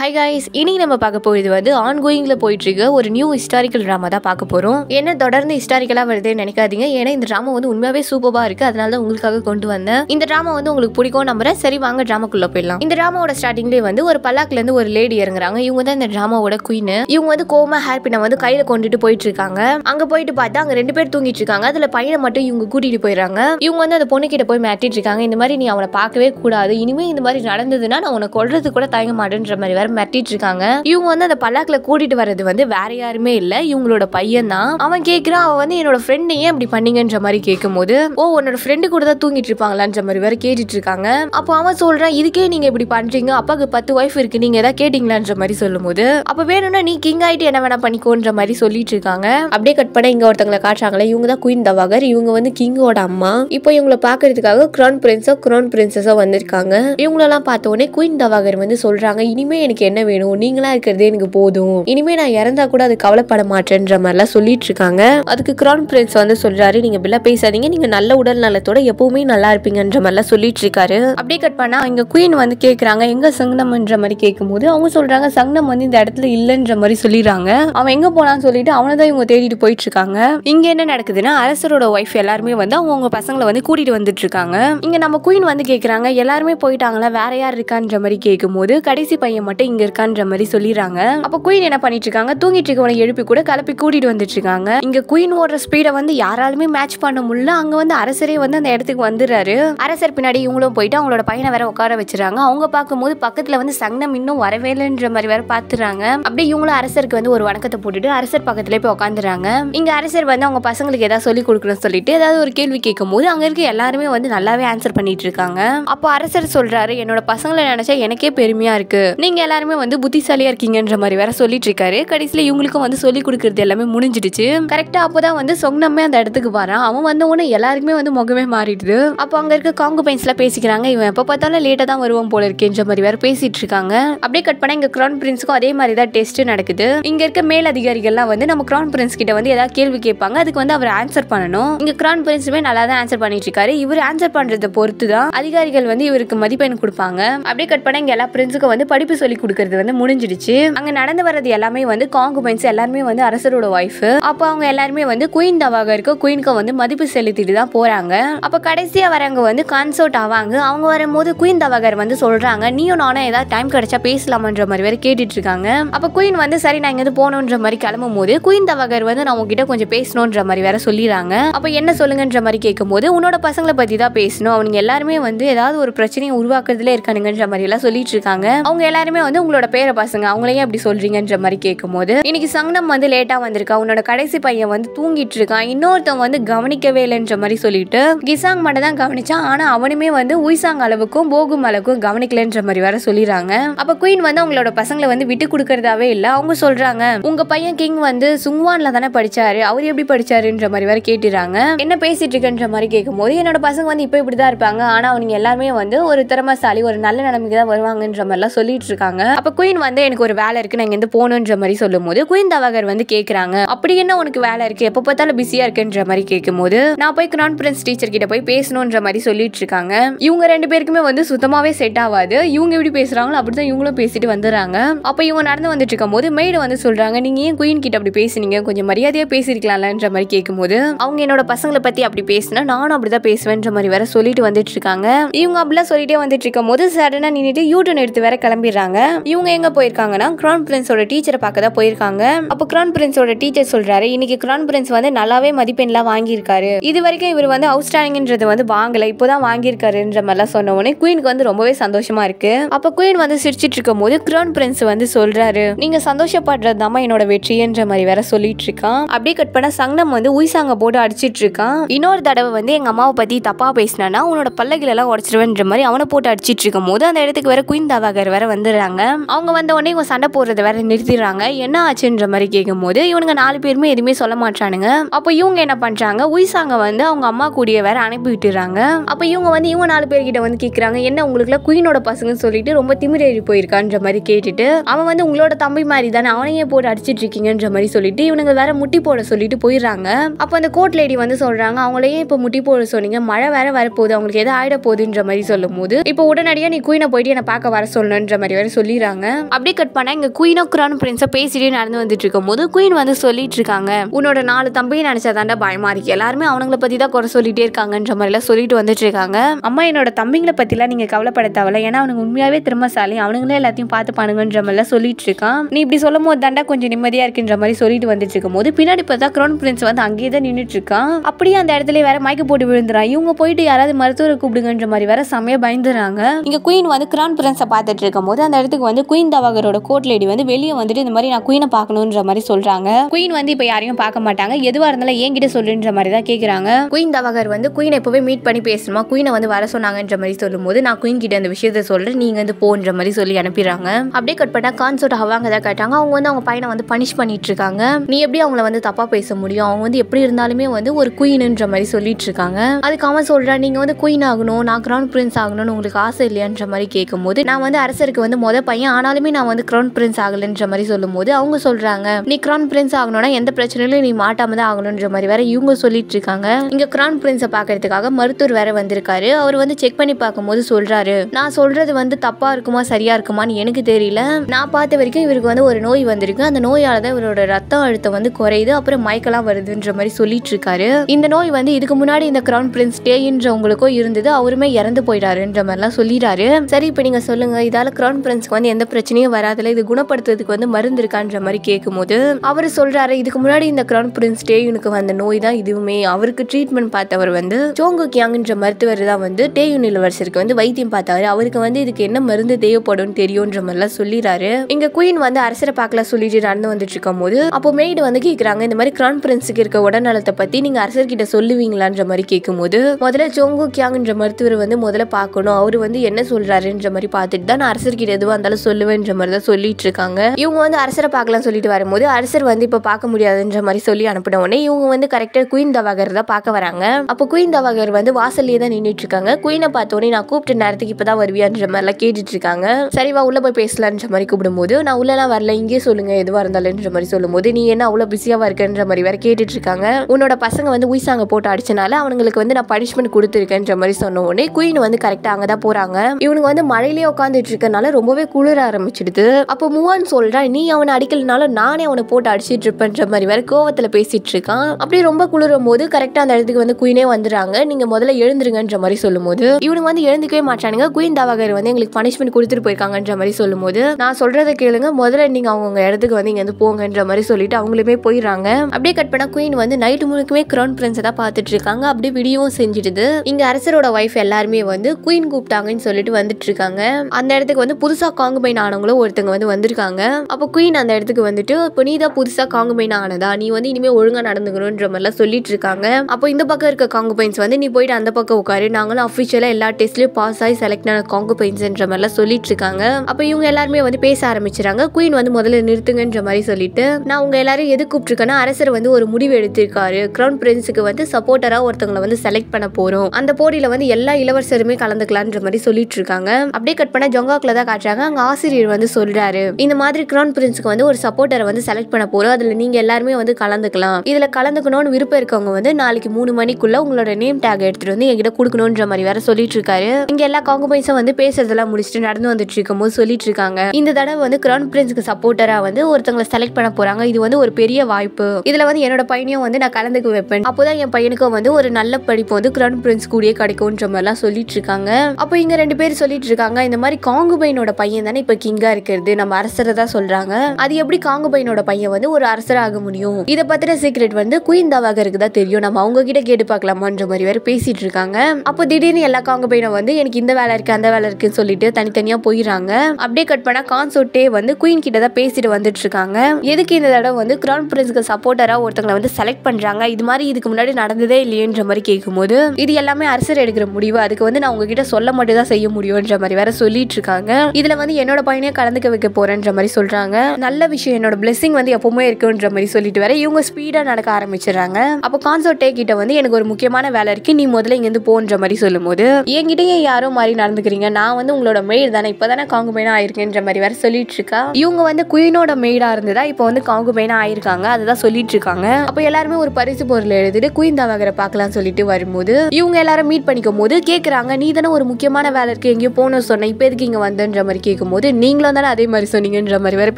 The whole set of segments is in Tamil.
ஹை காய்ஸ் இனி நம்ம பார்க்க போகிறது வந்து ஆன்கோயிங்கில் போயிட்டுருக்கு ஒரு நியூ ஹிஸ்டாரிக்கல் ட்ராமா தான் பார்க்க போகிறோம் ஏன்னா தொடர்ந்து ஹிஸ்டாரிக்கலாக வருதுன்னு நினைக்காதீங்க ஏன்னா இந்த ட்ராமா வந்து உண்மையாகவே சூப்பராக இருக்குது அதனால தான் உங்களுக்காக கொண்டு வந்தேன் இந்த ட்ராமா வந்து உங்களுக்கு பிடிக்கும் நம்புறேன் சரி வாங்க ட்ராமாக்குள்ளே போயிடலாம் இந்த ட்ராமாவோட ஸ்டார்டிங்லேயே வந்து ஒரு பல்லாக்குலேருந்து ஒரு லேடி இறங்குறாங்க இவங்க தான் இந்த ட்ராமாவோட குயின் இவங்க வந்து கோமா ஹேர்பினை வந்து கையில் கொண்டுட்டு போயிட்டு இருக்காங்க அங்கே போயிட்டு பார்த்தா அங்கே ரெண்டு பேர் தூங்கிட்டு இருக்காங்க அதில் பையனை மட்டும் இவங்க கூட்டிகிட்டு போயிடுறாங்க இவங்க வந்து அந்த பொண்ணுக்கிட்ட போய் மாட்டிட்டு இருக்காங்க இந்த மாதிரி நீ அவனை பார்க்கவே கூடாது இனிமேல் இந்த மாதிரி நடந்ததுன்னா நான் உனக்கு கொள்றது கூட தயங்க மாட்டேன்ற மாதிரி வேற எல்லாரும் மிரட்டிட்டு இருக்காங்க இவங்க வந்து அந்த பல்லாக்கில் கூட்டிட்டு வர்றது வந்து வேற யாருமே இல்லை இவங்களோட பையன் தான் அவன் கேக்குறான் அவன் வந்து என்னோட ஃப்ரெண்ட் ஏன் இப்படி பண்ணீங்கன்ற மாதிரி கேட்கும் போது ஓ உன்னோட ஃப்ரெண்டு கூட தான் தூங்கிட்டு இருப்பாங்களான்ற மாதிரி வேற கேட்டுட்டு இருக்காங்க அப்போ அவன் சொல்றான் இதுக்கே நீங்க இப்படி பண்றீங்க அப்பாவுக்கு பத்து ஒய்ஃப் இருக்கு நீங்க ஏதாவது கேட்டீங்களான்ற மாதிரி சொல்லும் போது அப்ப வேணும்னா நீ கிங் ஆயிட்டு என்ன வேணா பண்ணிக்கோன்ற மாதிரி சொல்லிட்டு இருக்காங்க அப்படியே கட் பண்ண இங்க ஒருத்தங்களை காட்டுறாங்களே இவங்க தான் குயின் தவாகர் இவங்க வந்து கிங்கோட அம்மா இப்போ இவங்களை பாக்குறதுக்காக கிரௌன் பிரின்ஸோ கிரௌன் பிரின்சஸோ வந்திருக்காங்க இவங்களெல்லாம் பார்த்த உடனே குயின் தவாகர் வந்து சொல்றாங்க இனிமே எனக்கு எனக்கு என்ன வேணும் நீங்களா இருக்கிறதே எனக்கு போதும் இனிமே நான் இறந்தா கூட அது கவலைப்பட மாட்டேன்ற மாதிரிலாம் சொல்லிட்டு இருக்காங்க அதுக்கு கிரவுன் பிரின்ஸ் வந்து சொல்றாரு நீங்க இப்படிலாம் பேசாதீங்க நீங்க நல்ல உடல் நலத்தோட எப்பவுமே நல்லா இருப்பீங்கன்ற மாதிரிலாம் சொல்லிட்டு இருக்காரு அப்படியே கட் பண்ணா இங்க குயின் வந்து கேக்குறாங்க எங்க சங்கனம்ன்ற மாதிரி கேட்கும்போது அவங்க சொல்றாங்க சங்கனம் வந்து இந்த இடத்துல இல்லைன்ற மாதிரி சொல்லிடுறாங்க அவன் எங்க போனான்னு சொல்லிட்டு அவனை தான் இவங்க தேடிட்டு போயிட்டு இருக்காங்க இங்க என்ன நடக்குதுன்னா அரசரோட ஒய்ஃப் எல்லாருமே வந்து அவங்க பசங்களை வந்து கூட்டிட்டு வந்துட்டு இருக்காங்க இங்க நம்ம குயின் வந்து கேக்குறாங்க எல்லாருமே போயிட்டாங்களா வேற யார் இருக்கான்ற மாதிரி கேட்கும்போது கடைசி பையன் மட்டும் இங்க இருக்கான்ற மாதிரி சொல்லிடுறாங்க அப்போ குயின் என்ன பண்ணிட்டு இருக்காங்க தூங்கிட்டு உனக்கு எழுப்பி கூட கிளப்பி கூட்டிட்டு வந்துட்டு இருக்காங்க இங்க குயின் ஓடுற ஸ்பீடை வந்து யாராலுமே மேட்ச் பண்ண முடியல அங்க வந்து அரசரே வந்து அந்த இடத்துக்கு வந்துடுறாரு அரசர் பின்னாடி இவங்களும் போயிட்டு அவங்களோட பையனை வேற உட்கார வச்சிருக்காங்க அவங்க பார்க்கும்போது பக்கத்துல வந்து சங்கம் இன்னும் இல்லைன்ற மாதிரி வேற பாத்துறாங்க அப்படியே இவங்களும் அரசருக்கு வந்து ஒரு வணக்கத்தை போட்டுட்டு அரசர் பக்கத்துல போய் உட்காந்துறாங்க இங்க அரசர் வந்து அவங்க பசங்களுக்கு ஏதாவது சொல்லி கொடுக்கணும்னு சொல்லிட்டு ஏதாவது ஒரு கேள்வி கேட்கும் போது அங்க இருக்க எல்லாருமே வந்து நல்லாவே ஆன்சர் பண்ணிட்டு இருக்காங்க அப்போ அரசர் சொல்றாரு என்னோட பசங்களை நினைச்சா எனக்கே பெருமையா இருக்கு நீங்க எல்லாரும் எல்லாருமே வந்து புத்திசாலியாக இருக்கீங்கன்ற மாதிரி வேற சொல்லிட்டு இருக்காரு கடைசியில் இவங்களுக்கும் வந்து சொல்லி கொடுக்கறது எல்லாமே முடிஞ்சிடுச்சு கரெக்டாக அப்போ தான் வந்து சொன்னமே அந்த இடத்துக்கு வரான் அவன் வந்த உடனே எல்லாருக்குமே வந்து முகமே மாறிடுது அப்போ அங்கே இருக்க காங்கு பைன்ஸ்லாம் பேசிக்கிறாங்க இவன் எப்போ பார்த்தாலும் லேட்டாக தான் வருவான் போல இருக்கேன்ற மாதிரி வேற பேசிட்டு இருக்காங்க அப்படியே கட் பண்ணா இங்க கிரௌன் பிரின்ஸுக்கும் அதே மாதிரி தான் டெஸ்ட் நடக்குது இங்கே இருக்க மேல் அதிகாரிகள்லாம் வந்து நம்ம கிரௌன் பிரின்ஸ் கிட்ட வந்து ஏதாவது கேள்வி கேட்பாங்க அதுக்கு வந்து அவர் ஆன்சர் பண்ணணும் இங்கே கிரௌன் பிரின்ஸுமே நல்லா தான் ஆன்சர் பண்ணிட்டு இருக்காரு இவர் ஆன்சர் பண்றதை பொறுத்து தான் அதிகாரிகள் வந்து இவருக்கு மதிப்பெண் கொடுப்பாங்க அப்படியே கட் பண்ணா இங்க எல்லா பிரின்ஸுக்கும் வந்து படிப்பு சொல்லி கொடுக்கறது வந்து முடிஞ்சிடுச்சு அங்கே நடந்து வர்றது எல்லாமே வந்து காங்குபைன்ஸ் எல்லாருமே வந்து அரசரோட ஒய்ஃப் அப்போ அவங்க எல்லாருமே வந்து குயின் தவாக இருக்க குயின்க்கு வந்து மதிப்பு செலுத்திட்டு தான் போறாங்க அப்போ கடைசியாக வரவங்க வந்து கான்சர்ட் ஆவாங்க அவங்க வரும்போது குயின் தவாகர் வந்து சொல்றாங்க நீயும் நானும் ஏதாவது டைம் கிடைச்சா பேசலாமன்ற மாதிரி வேற கேட்டுட்டு இருக்காங்க அப்போ குயின் வந்து சரி நான் இங்க போகணுன்ற மாதிரி கிளம்பும் போது குயின் தவாகர் வந்து நான் உங்ககிட்ட கொஞ்சம் பேசணும்ன்ற மாதிரி வேற சொல்லிடுறாங்க அப்போ என்ன சொல்லுங்கன்ற மாதிரி கேட்கும்போது உன்னோட பசங்களை பற்றி தான் பேசணும் அவங்க எல்லாருமே வந்து ஏதாவது ஒரு பிரச்சனையை உருவாக்குறதுல இருக்கானுங்கன்ற மாதிரி எல்லாம் சொல்லிட்டு இருக்காங்க அவங்க எல்லாருமே வந்து உங்களோட பேரை பசங்க அவங்களே அப்படி சொல்றீங்கன்ற மாதிரி கேட்கும்போது இன்னைக்கு சங்கனம் வந்து லேட்டாக வந்திருக்கா உன்னோட கடைசி பையன் வந்து தூங்கிட்டு இருக்கான் இன்னொருத்தவங்க வந்து கவனிக்கவே இல்லைன்ற மாதிரி சொல்லிட்டு கிசாங் மட்டும் தான் கவனிச்சான் ஆனால் அவனுமே வந்து உய்சாங் அளவுக்கும் போகும் அளவுக்கும் கவனிக்கலன்ற மாதிரி வேற சொல்லிடுறாங்க அப்போ குயின் வந்து அவங்களோட பசங்களை வந்து விட்டு கொடுக்கறதாவே இல்லை அவங்க சொல்கிறாங்க உங்கள் பையன் கிங் வந்து சுங்வான்ல தானே படிச்சாரு அவர் எப்படி படிச்சாருன்ற மாதிரி வேற கேட்டுறாங்க என்ன பேசிட்டு இருக்கன்ற மாதிரி கேட்கும்போது என்னோட பசங்க வந்து இப்போ இப்படி தான் இருப்பாங்க ஆனால் அவங்க எல்லாருமே வந்து ஒரு திறமைசாலி ஒரு நல்ல நிலைமைக்கு தான் வருவாங்கன்ற மாதிரிலாம் சொல்லிட்டு இருக்காங்க சொல்றாங்க அப்போ குயின் வந்து எனக்கு ஒரு வேலை இருக்குது நான் இங்கேருந்து போகணுன்ற மாதிரி சொல்லும் போது குயின் தவகர் வந்து கேட்குறாங்க அப்படி என்ன உனக்கு வேலை இருக்குது எப்போ பார்த்தாலும் பிஸியாக இருக்குன்ற மாதிரி போது நான் போய் கிரான் பிரின்ஸ் டீச்சர் கிட்ட போய் பேசணும்ன்ற மாதிரி சொல்லிட்டு இருக்காங்க இவங்க ரெண்டு பேருக்குமே வந்து சுத்தமாகவே செட் ஆகாது இவங்க எப்படி பேசுகிறாங்களோ அப்படிதான் இவங்களும் பேசிட்டு வந்துடுறாங்க அப்போ இவங்க நடந்து வந்துட்டு போது மெய்டு வந்து சொல்கிறாங்க நீங்கள் ஏன் குயின் கிட்ட அப்படி பேசுனீங்க கொஞ்சம் மரியாதையாக பேசிருக்கலாம்லன்ற மாதிரி கேட்கும்போது அவங்க என்னோட பசங்களை பற்றி அப்படி பேசினா நானும் அப்படி தான் பேசுவேன்ற மாதிரி வேற சொல்லிட்டு வந்துட்டு இருக்காங்க இவங்க அப்படிலாம் சொல்லிட்டே வந்துட்டு இருக்கும் போது சடனாக நின்றுட்டு யூ எடுத்து வேற கிளம்பிடுறாங்க இவங்க எங்க போயிருக்காங்கன்னா கிரான் பிரின்ஸோட டீச்சரை பார்க்க தான் போயிருக்காங்க அப்போ கிரான் பிரின்ஸோட டீச்சர் சொல்றாரு இன்னைக்கு கிரான் பிரின்ஸ் வந்து நல்லாவே மதிப்பெண்லாம் வாங்கியிருக்காரு இது வரைக்கும் இவர் வந்து அவுட் ஸ்டாண்டிங்ன்றது வந்து வாங்கல இப்போதான் வாங்கியிருக்காருன்ற மாதிரிலாம் சொன்ன உடனே குயினுக்கு வந்து ரொம்பவே சந்தோஷமா இருக்கு அப்போ குயின் வந்து சிரிச்சிட்டு இருக்கும் போது கிரான் பிரின்ஸ் வந்து சொல்றாரு நீங்க சந்தோஷப்படுறது தான் என்னோட வெற்றின்ற மாதிரி வேற சொல்லிட்டு இருக்கான் அப்படியே கட் பண்ண சங்னம் வந்து உய்சாங்க போட்டு அடிச்சிட்டு இருக்கான் இன்னொரு தடவை வந்து எங்க அம்மாவை பத்தி தப்பா பேசினா உன்னோட பல்லகில எல்லாம் உடச்சிருவேன்ற மாதிரி அவனை போட்டு அடிச்சிட்டு இருக்கும் போது அந்த இடத்துக்கு வேற குயின் தாவாகர் வேற வந்துடுறாங்க வராங்க அவங்க வந்த உடனே இவங்க சண்டை போடுறத வேற நிறுத்திடுறாங்க என்ன ஆச்சுன்ற மாதிரி கேட்கும் போது இவனுங்க நாலு பேருமே எதுவுமே சொல்ல மாட்டானுங்க அப்போ இவங்க என்ன பண்றாங்க உயிசாங்க வந்து அவங்க அம்மா கூடிய வேற அனுப்பி விட்டுறாங்க அப்போ இவங்க வந்து இவங்க நாலு பேர்கிட்ட வந்து கேட்குறாங்க என்ன உங்களுக்குலாம் குயினோட பசங்கன்னு சொல்லிட்டு ரொம்ப திமிரேறி போயிருக்கான்ற மாதிரி கேட்டுட்டு அவன் வந்து உங்களோட தம்பி மாதிரி தானே அவனையே போட்டு அடிச்சிட்டு இருக்கீங்கன்ற மாதிரி சொல்லிட்டு இவனுங்க வேற முட்டி போட சொல்லிட்டு போயிடுறாங்க அப்போ அந்த கோட் லேடி வந்து சொல்றாங்க அவங்களையே இப்போ முட்டி போட சொன்னீங்க மழை வேற வரப்போகுது அவங்களுக்கு எதாவது ஆயிட போகுதுன்ற மாதிரி சொல்லும் போது இப்போ உடனடியாக நீ குயினை போயிட்டு என்னை பார்க்க வர சொல்லணுன்ற மாதிரி வேற சொல்லி சொல்லிடுறாங்க அப்படியே கட் பண்ணால் இங்கே குயினோ குரான் பிரின்ஸை பேசிட்டு நடந்து வந்துட்டு இருக்கும் போது குயின் வந்து சொல்லிட்டு இருக்காங்க உன்னோட நாலு தம்பியை நினைச்சா தாண்டா பயமாக இருக்கு எல்லாருமே அவங்கள பற்றி தான் குறை சொல்லிட்டே இருக்காங்கன்ற மாதிரிலாம் சொல்லிட்டு வந்துட்டு இருக்காங்க அம்மா என்னோட தம்பிங்களை பற்றிலாம் நீங்கள் கவலைப்பட தேவையில்ல ஏன்னா அவனுங்க உண்மையாகவே திரும்பசாலி அவனுங்களே எல்லாத்தையும் பார்த்து மாதிரி மாதிரிலாம் சொல்லிட்டு இருக்கான் நீ இப்படி சொல்லும் போது தாண்டா கொஞ்சம் நிம்மதியாக இருக்குன்ற மாதிரி சொல்லிட்டு வந்துட்டு இருக்கும் போது பின்னாடி பார்த்தா குரோன் பிரின்ஸ் வந்து அங்கேயே தான் நின்றுட்டு இருக்கான் அப்படியே அந்த இடத்துல வேற மயக்க போட்டு விழுந்துறான் இவங்க போயிட்டு யாராவது மருத்துவரை கூப்பிடுங்கன்ற மாதிரி வேற செமையாக பயந்துறாங்க இங்கே குயின் வந்து கிரான் பிரின்ஸை பார்த்துட்டு இருக்கும் போது அந்த இடத்துக்கு பிறகு வந்து குயின் தவாகரோட கோட் லேடி வந்து வெளியே வந்துட்டு இந்த மாதிரி நான் குயினை பார்க்கணுன்ற மாதிரி சொல்றாங்க குயின் வந்து இப்போ யாரையும் பார்க்க மாட்டாங்க எதுவாக இருந்தாலும் என்கிட்ட சொல்லுன்ற மாதிரி தான் கேட்குறாங்க குயின் தவாகர் வந்து குயினை எப்பவே மீட் பண்ணி பேசணுமா குயினை வந்து வர சொன்னாங்கன்ற மாதிரி சொல்லும்போது நான் குயின் கிட்ட அந்த விஷயத்த சொல்கிறேன் நீங்கள் வந்து போன்ற மாதிரி சொல்லி அனுப்பிடுறாங்க அப்படியே கட் பண்ணா கான்சர்ட் ஹவாங்க தான் கேட்டாங்க அவங்க வந்து அவங்க பையனை வந்து பனிஷ் பண்ணிட்டு இருக்காங்க நீ எப்படி அவங்கள வந்து தப்பாக பேச முடியும் அவங்க வந்து எப்படி இருந்தாலுமே வந்து ஒரு குயின்ன்ற மாதிரி சொல்லிட்டு இருக்காங்க அதுக்கு அவன் சொல்கிறான் நீங்கள் வந்து குயின் ஆகணும் நான் கிரவுண்ட் பிரின்ஸ் ஆகணும்னு உங்களுக்கு ஆசை இல்லையான்ற மாதிரி கேட்கும்போது நான் வந்து அரசருக்கு வந்து மொதல் பையன் ஆனாலுமே நான் வந்து கிரௌன் பிரின்ஸ் ஆகலைன்ற மாதிரி சொல்லும்போது அவங்க சொல்கிறாங்க நீ கிரௌன் பிரின்ஸ் ஆகணும்னா எந்த பிரச்சனையிலும் நீ மாட்டாம தான் ஆகணுன்ற மாதிரி வேற இவங்க சொல்லிட்டு இருக்காங்க இங்க கிரௌன் பிரின்ஸை பார்க்கறதுக்காக மருத்துவர் வேற வந்திருக்காரு அவர் வந்து செக் பண்ணி பார்க்கும்போது சொல்றாரு நான் சொல்றது வந்து தப்பா இருக்குமா சரியா இருக்குமான்னு எனக்கு தெரியல நான் பார்த்த வரைக்கும் இவருக்கு வந்து ஒரு நோய் வந்திருக்கு அந்த நோயால தான் இவரோட ரத்த அழுத்தம் வந்து குறையுது அப்புறம் மயக்கலாம் வருதுன்ற மாதிரி சொல்லிட்டு இருக்காரு இந்த நோய் வந்து இதுக்கு முன்னாடி இந்த கிரவுன் பிரின்ஸ் டேன்றவங்களுக்கும் இருந்தது அவருமே இறந்து போயிட்டாருன்ற மாதிரிலாம் சொல்லிடுறாரு சரி இப்போ நீங்க சொல்லுங்க இதால கிரவுன் பிரின்ஸ்க்கு வந்து எந்த பிரச்சனையும் வராதுல இது குணப்படுத்துறதுக்கு வந்து மருந்து இருக்கான்ற மாதிரி கேட்கும்போது அவர் சொல்றாரு இதுக்கு முன்னாடி இந்த கிரௌன் பிரின்ஸ் டேயுனுக்கு வந்த நோய் தான் இதுவுமே அவருக்கு ட்ரீட்மெண்ட் பார்த்தவர் வந்து சோங்கு கியாங்ன்ற மருத்துவர் தான் வந்து டேயுன் இளவரசருக்கு வந்து வைத்தியம் பார்த்தாரு அவருக்கு வந்து இதுக்கு என்ன மருந்து தேவைப்படும் தெரியும்ன்ற மாதிரிலாம் சொல்லிடுறாரு இங்க குயின் வந்து அரசரை பார்க்கலாம் சொல்லிட்டு நடந்து வந்துட்டு இருக்கும் போது அப்போ மெய்டு வந்து கேட்குறாங்க இந்த மாதிரி கிரௌன் பிரின்ஸுக்கு இருக்க உடல்நலத்தை பத்தி நீங்க அரசர்கிட்ட சொல்லுவீங்களான்ற மாதிரி கேட்கும்போது முதல்ல சோங்கு கியாங்ன்ற மருத்துவர் வந்து முதல்ல பார்க்கணும் அவர் வந்து என்ன சொல்றாருன்ற மாதிரி பார்த்துட்டு தான் அரசர்கிட்ட எதுவாக வந்தாலும் சொல்லுவேன்ற மாதிரி தான் சொல்லிட்டு இருக்காங்க இவங்க வந்து அரசரை பார்க்கலாம் சொல்லிட்டு வரும்போது அரசர் வந்து இப்போ பார்க்க முடியாதுன்ற மாதிரி சொல்லி அனுப்பின உடனே இவங்க வந்து கரெக்டாக குயின் தவாகர் தான் பார்க்க வராங்க அப்போ குயின் தவாகர் வந்து வாசல்லே தான் நின்றுட்டு இருக்காங்க குயினை பார்த்தோன்னே நான் கூப்பிட்ட நேரத்துக்கு இப்போ தான் வருவியான்ற மாதிரிலாம் கேட்டுட்டு இருக்காங்க சரிவா உள்ள போய் பேசலான்ற மாதிரி கூப்பிடும்போது நான் உள்ளலாம் வரல இங்கேயே சொல்லுங்க எதுவாக இருந்தாலும்ன்ற மாதிரி சொல்லும்போது நீ என்ன அவ்வளோ பிஸியாக இருக்கன்ற மாதிரி வேற கேட்டுட்டு இருக்காங்க உன்னோட பசங்க வந்து உயிசாங்க போட்டு அடிச்சனால அவங்களுக்கு வந்து நான் பனிஷ்மெண்ட் கொடுத்துருக்கேன்ற மாதிரி சொன்ன உடனே குயின் வந்து கரெக்டாக அங்கே தான் போகிறாங்க இவனுக்கு வந்து மழையிலேயே உட்காந்துட்டு இருக்கனால ரொம்பவே குளிர ஆரம்பிச்சிடுது அப்போ முவான் சொல்றான் நீ அவனை அடிக்கலனால நானே அவனை போட்டு அடிச்சிட்டு இருப்பேன்ற மாதிரி வேற கோவத்தில் பேசிட்டு இருக்கான் அப்படியே ரொம்ப குளிரும் போது கரெக்டாக அந்த இடத்துக்கு வந்து குயினே வந்துடுறாங்க நீங்க முதல்ல எழுந்துருங்கன்ற மாதிரி சொல்லும்போது இவனுங்க வந்து எழுந்துக்கவே மாட்டானுங்க குயின் தவாகர் வந்து எங்களுக்கு பனிஷ்மெண்ட் கொடுத்துட்டு போயிருக்காங்கன்ற மாதிரி சொல்லும்போது நான் சொல்றதை கேளுங்க முதல்ல நீங்க அவங்க இடத்துக்கு வந்து இங்க வந்து போங்கன்ற மாதிரி சொல்லிட்டு அவங்களுமே போயிடுறாங்க அப்படியே கட் பண்ணா குயின் வந்து நைட்டு முழுக்குமே கிரௌன் பிரின்ஸ் தான் பாத்துட்டு இருக்காங்க அப்படியே விடியவும் செஞ்சிடுது இங்க அரசரோட ஒய்ஃப் எல்லாருமே வந்து குயின் கூப்பிட்டாங்கன்னு சொல்லிட்டு வந்துட்டு இருக்காங்க அந்த இடத்துக்கு வந்து புதுசா காங்குபைன் ஆனவங்களும் ஒருத்தங்க வந்து வந்திருக்காங்க அப்போ குயின் அந்த இடத்துக்கு வந்துட்டு இப்போ நீ தான் புதுசாக காங்குபைன் ஆனதா நீ வந்து இனிமேல் ஒழுங்காக நடந்துக்கணுன்ற மாதிரிலாம் சொல்லிட்டு இருக்காங்க அப்போ இந்த பக்கம் இருக்க காங்குபைன்ஸ் வந்து நீ போயிட்டு அந்த பக்கம் உட்காரு நாங்களும் அஃபிஷியலாக எல்லா டெஸ்ட்லேயும் பாஸ் ஆகி செலக்ட் ஆன காங்குபைன்ஸ்ன்ற மாதிரிலாம் சொல்லிட்டு இருக்காங்க அப்போ இவங்க எல்லாருமே வந்து பேச ஆரம்பிச்சிருக்காங்க குயின் வந்து முதல்ல நிறுத்துங்கன்ற மாதிரி சொல்லிட்டு நான் உங்க எல்லாரும் எது கூப்பிட்டுருக்கேன்னா அரசர் வந்து ஒரு முடிவு எடுத்திருக்காரு கிரவுன் பிரின்ஸுக்கு வந்து சப்போர்ட்டராக ஒருத்தவங்களை வந்து செலக்ட் பண்ண போகிறோம் அந்த போட்டியில் வந்து எல்லா இளவரசருமே கலந்துக்கலான்ற மாதிரி சொல்லிட்டு இருக்காங்க அப்படியே கட் பண்ண ஜொங்காக்கில் தான் காட்டுறாங்க அங்க ஆசிரியர் வந்து சொல்கிறாரு இந்த மாதிரி கிரௌன் பிரின்ஸுக்கு வந்து ஒரு சப்போர்ட்டரை வந்து செலக்ட் பண்ண போகிறோம் அதில் நீங்கள் எல்லாருமே வந்து கலந்துக்கலாம் இதில் கலந்துக்கணும்னு விருப்பம் இருக்கவங்க வந்து நாளைக்கு மூணு மணிக்குள்ளே உங்களோட நேம் டேக் எடுத்துகிட்டு வந்து எங்கிட்ட கொடுக்கணுன்ற மாதிரி வேற சொல்லிட்டு இருக்காரு இங்கே எல்லா காங்கோபைன்ஸும் வந்து பேசுறதெல்லாம் முடிச்சுட்டு நடந்து வந்துட்டு போது சொல்லிட்டு இருக்காங்க இந்த தடவை வந்து கிரௌன் பிரின்ஸுக்கு சப்போர்ட்டரா வந்து ஒருத்தங்களை செலக்ட் பண்ண போகிறாங்க இது வந்து ஒரு பெரிய வாய்ப்பு இதில் வந்து என்னோட பையனையும் வந்து நான் கலந்துக்க வைப்பேன் அப்போதான் என் பையனுக்கும் வந்து ஒரு நல்ல படிப்பு வந்து கிரௌன் பிரின்ஸ் கூடயே கிடைக்கும்ன்ற மாதிரிலாம் சொல்லிட்டு இருக்காங்க அப்போ இங்கே ரெண்டு பேர் சொல்லிட்டு இருக்காங்க இந்த மாதிரி காங்குபைனோட பையன் பையன் தானே இப்போ கிங்காக இருக்கிறது நம்ம அரசரை தான் சொல்கிறாங்க அது எப்படி பையனோட பையன் வந்து ஒரு அரசராக முடியும் இதை பற்றின சீக்ரெட் வந்து குயின் தவாகருக்கு தான் தெரியும் நம்ம அவங்க கிட்ட கேட்டு பார்க்கலாமான்ற மாதிரி வேற பேசிட்டு இருக்காங்க அப்போ திடீர்னு எல்லா பையனும் வந்து எனக்கு இந்த வேலை இருக்குது அந்த வேலை இருக்குன்னு சொல்லிட்டு தனித்தனியாக போயிடுறாங்க அப்படியே கட் பண்ணா கான்சோட்டே வந்து குயின் கிட்ட தான் பேசிட்டு வந்துட்டு இருக்காங்க எதுக்கு இந்த தடவை வந்து கிரவுன் பிரின்ஸ்க்கு சப்போர்ட்டராக ஒருத்தங்களை வந்து செலக்ட் பண்ணுறாங்க இது மாதிரி இதுக்கு முன்னாடி நடந்ததே இல்லையன்ற மாதிரி கேட்கும்போது இது எல்லாமே அரசர் எடுக்கிற முடிவு அதுக்கு வந்து நான் உங்ககிட்ட சொல்ல மட்டும் தான் செய்ய முடியும்ன்ற மாதிரி வேற சொல்லிட்டு இருக்காங்க இதில் வந்து வந்து என்னோட பையனே கலந்துக்க வைக்க போறேன்ற மாதிரி சொல்றாங்க நல்ல விஷயம் என்னோட பிளெஸிங் வந்து எப்போவுமே இருக்குன்ற மாதிரி சொல்லிட்டு வர இவங்க ஸ்பீடா நடக்க ஆரம்பிச்சிடுறாங்க அப்போ கான்சர்ட் கிட்ட வந்து எனக்கு ஒரு முக்கியமான வேலை இருக்குது நீ முதல்ல இங்கேருந்து போன்ற மாதிரி சொல்லும்போது என்கிட்டயே யாரோ மாதிரி நடந்துக்கிறீங்க நான் வந்து உங்களோட மெயில் தானே இப்பதானே தானே காங்குபைனா ஆயிருக்கேன்ற மாதிரி வேற சொல்லிட்டு இருக்கா இவங்க வந்து குயினோட மெய்டாக இருந்ததா இப்போ வந்து காங்குபைனா ஆயிருக்காங்க அதுதான் சொல்லிட்டு இருக்காங்க அப்போ எல்லாருமே ஒரு பரிசு பொருள் எழுதிட்டு குயின் தாவகரை பார்க்கலாம் சொல்லிட்டு வரும்போது இவங்க எல்லாரும் மீட் பண்ணிக்கும் போது கேட்குறாங்க நீ தானே ஒரு முக்கியமான வேலை இருக்கு எங்கேயோ போன சொன்னேன் இப்போ எதுக்கு இங்க வந்தன்ற மாதிரி கேட்க கேட்கும் போது நீங்களும் தானே அதே மாதிரி சொன்னீங்கன்ற மாதிரி வேற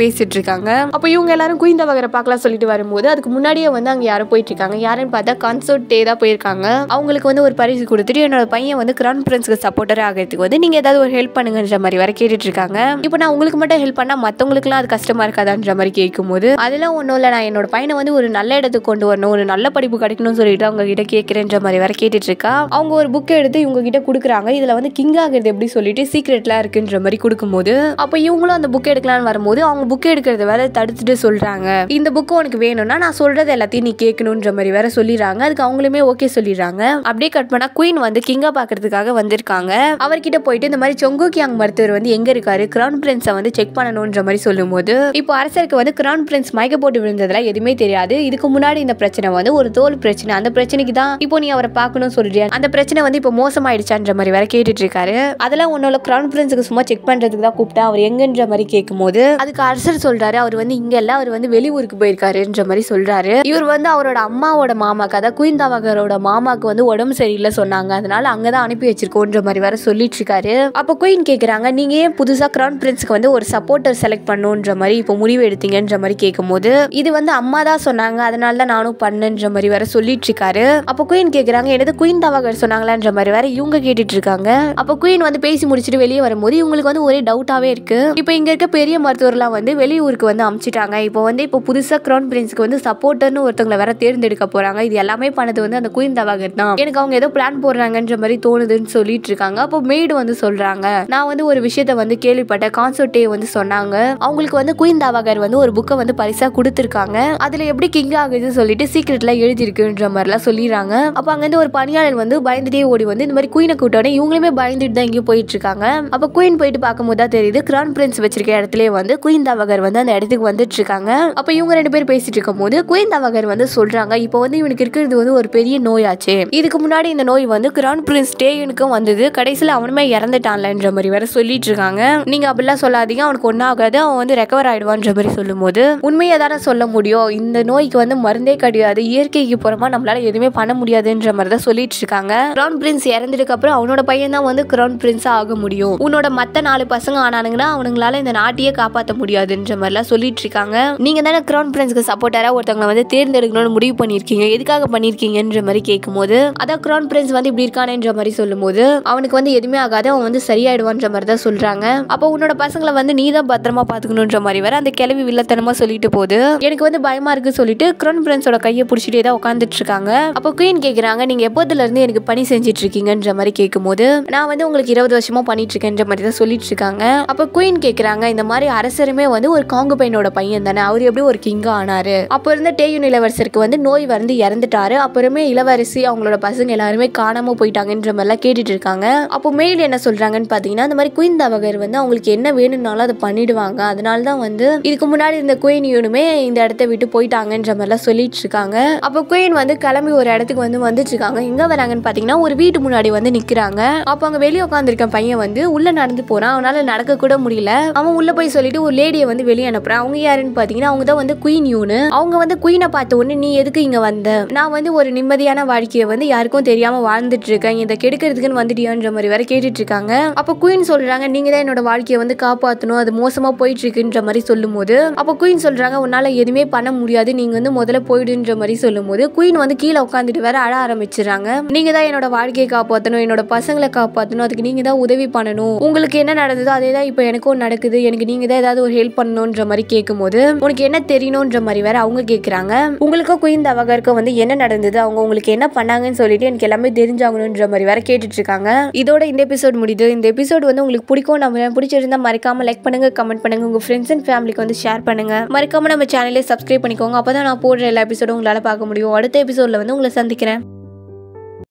பேசிட்டு இருக்காங்க அப்போ இவங்க எல்லாரும் குயிந்த வகரை பார்க்கலாம் சொல்லிட்டு வரும்போது அதுக்கு முன்னாடியே வந்து அங்கே யாரும் போயிட்டு இருக்காங்க யாருன்னு பார்த்தா கன்சர்ட் டே தான் போயிருக்காங்க அவங்களுக்கு வந்து ஒரு பரிசு கொடுத்துட்டு என்னோட பையன் வந்து கிரவுன் பிரின்ஸ்க்கு சப்போர்ட்டர் ஆகிறதுக்கு வந்து நீங்க ஏதாவது ஒரு ஹெல்ப் பண்ணுங்கன்ற மாதிரி வேற கேட்டுட்டு இருக்காங்க இப்போ நான் உங்களுக்கு மட்டும் ஹெல்ப் பண்ணா மற்றவங்களுக்குலாம் அது கஷ்டமா இருக்காதான்ற மாதிரி கேட்கும்போது அதெல்லாம் ஒன்றும் இல்லை நான் என்னோட பையனை வந்து ஒரு நல்ல இடத்துக்கு கொண்டு வரணும் ஒரு நல்ல படிப்பு கிடைக்கணும்னு சொல்லிட்டு அவங்க கிட்ட கேட்குறேன்ற மாதிரி வேற கேட்டுட்டு இருக்கா அவங்க ஒரு புக்கை எடுத்து இவங்க கிட்ட கொடுக்குறாங்க இதில் வந்து கிங் ஆகிறது எப்படி சொல்லிட்டு சீக்ரெட்லாம் இருக்குன்ற மாதிரி கொடுக்கும்போது போது அப்போ இவங்களும் அந்த புக் எடுக்கலாம்னு வரும்போது அவங்க புக் எடுக்கிறது வேற தடுத்துட்டு சொல்கிறாங்க இந்த புக் உனக்கு வேணும்னா நான் சொல்றது எல்லாத்தையும் நீ கேட்கணுன்ற மாதிரி வேற சொல்லிடுறாங்க அதுக்கு அவங்களுமே ஓகே சொல்லிடுறாங்க அப்படியே கட் பண்ணால் குயின் வந்து கிங்கை பார்க்கறதுக்காக வந்திருக்காங்க அவர்கிட்ட போயிட்டு இந்த மாதிரி சொங்கு கியாங் மருத்துவர் வந்து எங்கே இருக்காரு கிரவுன் பிரின்ஸ் வந்து செக் பண்ணணுன்ற மாதிரி சொல்லும்போது இப்போ அரசருக்கு வந்து கிரவுன் பிரின்ஸ் மயக்க போட்டு விழுந்ததுல எதுவுமே தெரியாது இதுக்கு முன்னாடி இந்த பிரச்சனை வந்து ஒரு தோல் பிரச்சனை அந்த பிரச்சனைக்கு தான் இப்போ நீ அவரை பார்க்கணும்னு சொல்றியா அந்த பிரச்சனை வந்து இப்போ மோசமாயிடுச்சான்ற மாதிரி வேற கேட்டுட்டு இருக்காரு அதெல்லாம் உன்னோட கிரவுன் பிரின்ஸுக்கு சும்மா செக் பண்ணுறதுக்கு தான் கூப்பிட்டா அவர் எங்கன்ற மாதிரி கேட்கும்போது அதுக்கு அரசர் சொல்றாரு அவர் வந்து இங்க இல்ல அவர் வந்து வெளியூருக்கு போயிருக்காருன்ற மாதிரி சொல்றாரு இவர் வந்து அவரோட அம்மாவோட மாமாக்கு அதாவது குயிந்தாவகரோட மாமாக்கு வந்து உடம்பு சரியில்லை சொன்னாங்க அதனால அங்கதான் அனுப்பி வச்சிருக்கோன்ற மாதிரி வேற சொல்லிட்டு இருக்காரு அப்போ குயின் கேட்குறாங்க நீங்க ஏன் புதுசா கிரவுன் பிரின்ஸுக்கு வந்து ஒரு சப்போர்ட்டர் செலக்ட் பண்ணுன்ற மாதிரி இப்போ முடிவு எடுத்தீங்கன்ற மாதிரி கேட்கும்போது இது வந்து அம்மா தான் சொன்னாங்க அதனால தான் நானும் பண்ணுன்ற மாதிரி வேற சொல்லிட்டு இருக்காரு அப்போ குயின் கேட்குறாங்க எனது குயின் தவாகர் சொன்னாங்களான்ற மாதிரி வேற இவங்க கேட்டுட்டு இருக்காங்க அப்போ குயின் வந்து பேசி முடிச்சுட்டு வெளியே வரும்போது இவங்களுக்கு வந்து ஒரே டவுட் டவுட்டாகவே இருக்குது இப்போ இங்கே இருக்க பெரிய மருத்துவர்லாம் வந்து வெளியூருக்கு வந்து அமைச்சிட்டாங்க இப்போ வந்து இப்போ புதுசாக க்ரௌன் பிரின்ஸுக்கு வந்து சப்போர்ட்டர்னு ஒருத்தவங்களை வேற தேர்ந்தெடுக்க போகிறாங்க இது எல்லாமே பண்ணது வந்து அந்த குயின் தவாகர் தான் எனக்கு அவங்க ஏதோ பிளான் போடுறாங்கன்ற மாதிரி தோணுதுன்னு சொல்லிட்டு இருக்காங்க அப்போ மெய்டு வந்து சொல்கிறாங்க நான் வந்து ஒரு விஷயத்த வந்து கேள்விப்பட்ட கான்சர்ட்டே வந்து சொன்னாங்க அவங்களுக்கு வந்து குயின் தவாகர் வந்து ஒரு புக்கை வந்து பரிசாக கொடுத்துருக்காங்க அதில் எப்படி கிங் ஆகுதுன்னு சொல்லிட்டு சீக்கிரட்லாம் எழுதியிருக்குன்ற மாதிரிலாம் சொல்லிடுறாங்க அப்போ அங்கேருந்து ஒரு பணியாளர் வந்து பயந்துட்டே ஓடி வந்து இந்த மாதிரி குயினை கூட்டோடனே இவங்களுமே பயந்துட்டு தான் இங்கே போயிட்டு இருக்காங்க அப்போ குயின் போயிட்டு பார்க்கும்போது தெரியுது கிரான் பிரின்ஸ் வச்சிருக்க இடத்துல வந்து குயின் தவகர் வந்து அந்த இடத்துக்கு வந்துட்டு இருக்காங்க அப்போ இவங்க ரெண்டு பேர் பேசிட்டு இருக்கும் போது குயின் தவகர் வந்து சொல்றாங்க இப்போ வந்து இவனுக்கு இருக்கிறது வந்து ஒரு பெரிய நோயாச்சு இதுக்கு முன்னாடி இந்த நோய் வந்து கிரான் பிரின்ஸ் டேயனுக்கும் வந்தது கடைசியில் அவனுமே இறந்துட்டான்லன்ற மாதிரி வேற சொல்லிட்டு இருக்காங்க நீங்க அப்படிலாம் சொல்லாதீங்க அவனுக்கு ஒன்னாகாது ஆகாது அவன் வந்து ரெக்கவர் ஆயிடுவான்ற மாதிரி சொல்லும் போது உண்மையை தானே சொல்ல முடியும் இந்த நோய்க்கு வந்து மருந்தே கிடையாது இயற்கைக்கு போறமா நம்மளால எதுவுமே பண்ண முடியாதுன்ற மாதிரி தான் சொல்லிட்டு இருக்காங்க கிரவுன் பிரின்ஸ் இறந்ததுக்கு அப்புறம் அவனோட பையன் தான் வந்து கிரவுன் பிரின்ஸ் ஆக முடியும் உன்னோட மத்த நாலு பசங்க ஆனானுங்கன்னா அவனுங்களால இந்த நாட்டையே காப்பாற்ற முடியாதுன்ற மாதிரிலாம் சொல்லிட்டு இருக்காங்க நீங்கள் தானே கிரவுன் பிரின்ஸ்க்கு சப்போர்ட்டராக ஒருத்தவங்களை வந்து தேர்ந்தெடுக்கணும்னு முடிவு பண்ணியிருக்கீங்க எதுக்காக பண்ணியிருக்கீங்கன்ற மாதிரி கேட்கும்போது அதான் கிரவுன் பிரின்ஸ் வந்து இப்படி இருக்கானேன்ற மாதிரி சொல்லும்போது அவனுக்கு வந்து எதுவுமே ஆகாது அவன் வந்து சரியாயிடுவான்ற மாதிரி தான் சொல்கிறாங்க அப்போ உன்னோட பசங்களை வந்து நீ தான் பத்திரமா பார்த்துக்கணுன்ற மாதிரி வேற அந்த கிளவி வில்லத்தனமாக சொல்லிட்டு போகுது எனக்கு வந்து பயமா இருக்குன்னு சொல்லிட்டு கிரவுன் பிரின்ஸோட கையை பிடிச்சிட்டே தான் உட்காந்துட்டு இருக்காங்க அப்போ குயின் கேட்குறாங்க நீங்கள் எப்போதுல இருந்து எனக்கு பணி செஞ்சிட்டு இருக்கீங்கன்ற மாதிரி கேட்கும் போது நான் வந்து உங்களுக்கு இருபது வருஷமா பண்ணிட்டு இருக்கேன்ற மாதிரி தான் சொல்லிட்டு இருக்காங்க அப்போ குயின் கேட்குறாங்க இந்த மாதிரி அரசருமே வந்து ஒரு காங்கு பையனோட பையன் தானே அவர் எப்படி ஒரு கிங் ஆனாரு அப்போ இருந்த டேயூன் இளவரசருக்கு வந்து நோய் வந்து இறந்துட்டாரு அப்புறமே இளவரசி அவங்களோட பசங்க எல்லாருமே காணாம போயிட்டாங்கன்ற மாதிரிலாம் கேட்டுட்டு இருக்காங்க அப்போ மேல் என்ன சொல்றாங்கன்னு பார்த்தீங்கன்னா இந்த மாதிரி குயின் தவகர் வந்து அவங்களுக்கு என்ன வேணும்னாலும் அதை பண்ணிடுவாங்க அதனால தான் வந்து இதுக்கு முன்னாடி இருந்த குயின் யூனுமே இந்த இடத்த விட்டு போயிட்டாங்கன்ற மாதிரிலாம் சொல்லிட்டு இருக்காங்க அப்போ குயின் வந்து கிளம்பி ஒரு இடத்துக்கு வந்து வந்துட்டு இருக்காங்க எங்க வராங்கன்னு பார்த்தீங்கன்னா ஒரு வீட்டு முன்னாடி வந்து நிற்கிறாங்க அப்போ அங்கே வெளியே உட்காந்துருக்க பையன் வந்து உள்ள நடந்து போறான் அவனால நட திறக்க கூட முடியல அவன் உள்ள போய் சொல்லிட்டு ஒரு லேடியை வந்து வெளியே அனுப்புறான் அவங்க யாருன்னு பாத்தீங்கன்னா அவங்க தான் வந்து குயின் யூனு அவங்க வந்து குயினை பார்த்த உடனே நீ எதுக்கு இங்க வந்த நான் வந்து ஒரு நிம்மதியான வாழ்க்கையை வந்து யாருக்கும் தெரியாம வாழ்ந்துட்டு இருக்கேன் இதை கெடுக்கிறதுக்குன்னு வந்துட்டியான்ற மாதிரி வேற கேட்டுட்டு இருக்காங்க அப்போ குயின் சொல்றாங்க நீங்க தான் என்னோட வாழ்க்கையை வந்து காப்பாற்றணும் அது மோசமா போயிட்டு இருக்குன்ற மாதிரி சொல்லும் போது அப்போ குயின் சொல்றாங்க உன்னால எதுவுமே பண்ண முடியாது நீங்க வந்து முதல்ல போயிடுன்ற மாதிரி சொல்லும் போது குயின் வந்து கீழே உட்காந்துட்டு வேற அழ ஆரம்பிச்சிடறாங்க நீங்க தான் என்னோட வாழ்க்கையை காப்பாற்றணும் என்னோட பசங்களை காப்பாற்றணும் அதுக்கு நீங்க தான் உதவி பண்ணணும் உங்களுக்கு என்ன நடந்ததோ அதே மாதிரி தான் இப்போ எனக்கும் நடக்குது எனக்கு நீங்கள் தான் ஏதாவது ஒரு ஹெல்ப் பண்ணணுன்ற மாதிரி கேட்கும்போது உனக்கு என்ன தெரியணுன்ற மாதிரி வேற அவங்க கேட்குறாங்க உங்களுக்கும் குயின் தவகருக்கும் வந்து என்ன நடந்தது அவங்க உங்களுக்கு என்ன பண்ணாங்கன்னு சொல்லிட்டு எனக்கு எல்லாமே தெரிஞ்சாகணுன்ற மாதிரி வேற கேட்டுட்டு இருக்காங்க இதோட இந்த எபிசோட் முடியுது இந்த எபிசோட் வந்து உங்களுக்கு பிடிக்கும் நம்ம பிடிச்சிருந்தா மறக்காம லைக் பண்ணுங்க கமெண்ட் பண்ணுங்க உங்க ஃப்ரெண்ட்ஸ் அண்ட் ஃபேமிலிக்கு வந்து ஷேர் பண்ணுங்க மறக்காம நம்ம சேனலே சப்ஸ்கிரைப் பண்ணிக்கோங்க அப்பதான் நான் போடுற எல்லா எபிசோடும் உங்களால பார்க்க முடியும் அடுத்த எபிசோட்ல வந்து உங்களை சந்திக்கிறேன்